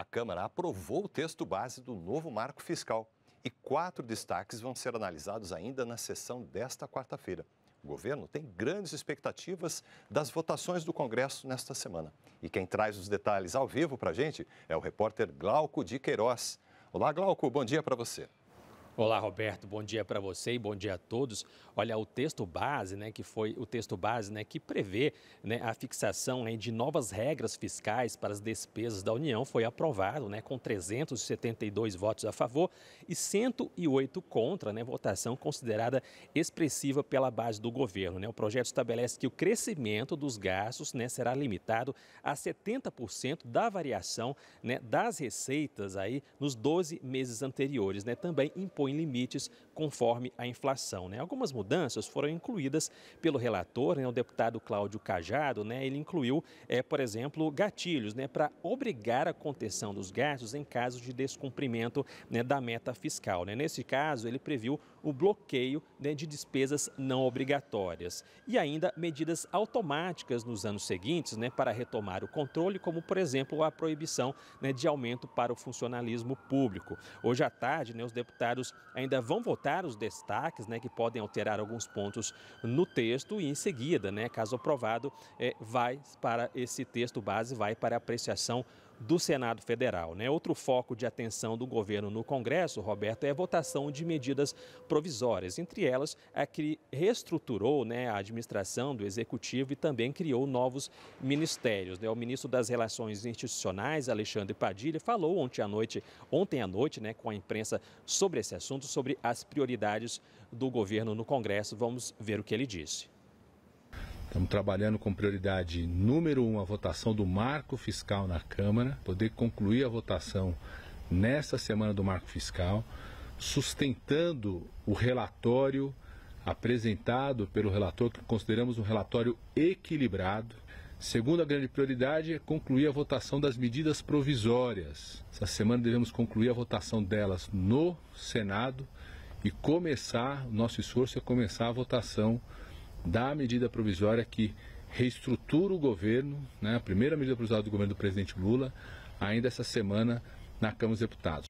A Câmara aprovou o texto base do novo marco fiscal e quatro destaques vão ser analisados ainda na sessão desta quarta-feira. O governo tem grandes expectativas das votações do Congresso nesta semana. E quem traz os detalhes ao vivo para a gente é o repórter Glauco de Queiroz. Olá, Glauco, bom dia para você. Olá, Roberto. Bom dia para você e bom dia a todos. Olha, o texto base, né, que foi o texto base, né, que prevê né, a fixação né, de novas regras fiscais para as despesas da União, foi aprovado, né, com 372 votos a favor e 108 contra, né, votação considerada expressiva pela base do governo. Né. O projeto estabelece que o crescimento dos gastos, né, será limitado a 70% da variação, né, das receitas aí nos 12 meses anteriores, né. Também impõe em limites conforme a inflação. Né? Algumas mudanças foram incluídas pelo relator, né, o deputado Cláudio Cajado. Né, ele incluiu, é, por exemplo, gatilhos né, para obrigar a contenção dos gastos em caso de descumprimento né, da meta fiscal. Né? Nesse caso, ele previu o bloqueio né, de despesas não obrigatórias e ainda medidas automáticas nos anos seguintes né, para retomar o controle, como, por exemplo, a proibição né, de aumento para o funcionalismo público. Hoje à tarde, né, os deputados ainda vão votar os destaques né, que podem alterar alguns pontos no texto e, em seguida, né, caso aprovado, é, vai para esse texto base, vai para apreciação do Senado Federal. Né? Outro foco de atenção do governo no Congresso, Roberto, é a votação de medidas provisórias, entre elas a que reestruturou né, a administração do Executivo e também criou novos ministérios. Né? O ministro das Relações Institucionais, Alexandre Padilha, falou ontem à noite, ontem à noite né, com a imprensa sobre esse assunto, sobre as prioridades do governo no Congresso. Vamos ver o que ele disse. Estamos trabalhando com prioridade número um a votação do marco fiscal na Câmara, poder concluir a votação nesta semana do marco fiscal, sustentando o relatório apresentado pelo relator, que consideramos um relatório equilibrado. Segunda grande prioridade é concluir a votação das medidas provisórias. Essa semana devemos concluir a votação delas no Senado e começar, o nosso esforço é começar a votação da medida provisória que reestrutura o governo, né, a primeira medida provisória do governo do presidente Lula, ainda essa semana na Câmara dos Deputados.